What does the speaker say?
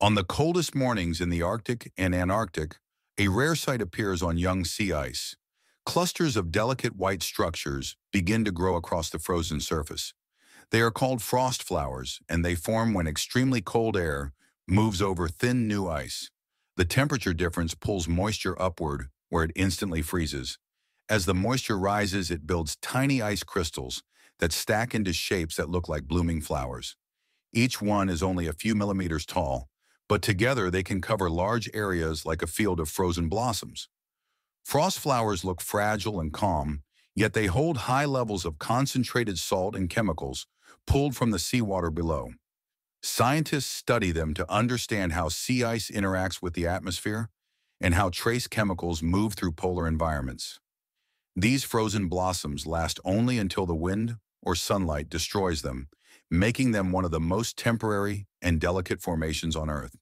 On the coldest mornings in the Arctic and Antarctic, a rare sight appears on young sea ice. Clusters of delicate white structures begin to grow across the frozen surface. They are called frost flowers, and they form when extremely cold air moves over thin new ice. The temperature difference pulls moisture upward, where it instantly freezes. As the moisture rises, it builds tiny ice crystals that stack into shapes that look like blooming flowers. Each one is only a few millimeters tall, but together they can cover large areas like a field of frozen blossoms. Frost flowers look fragile and calm, yet they hold high levels of concentrated salt and chemicals pulled from the seawater below. Scientists study them to understand how sea ice interacts with the atmosphere and how trace chemicals move through polar environments. These frozen blossoms last only until the wind or sunlight destroys them, making them one of the most temporary and delicate formations on Earth.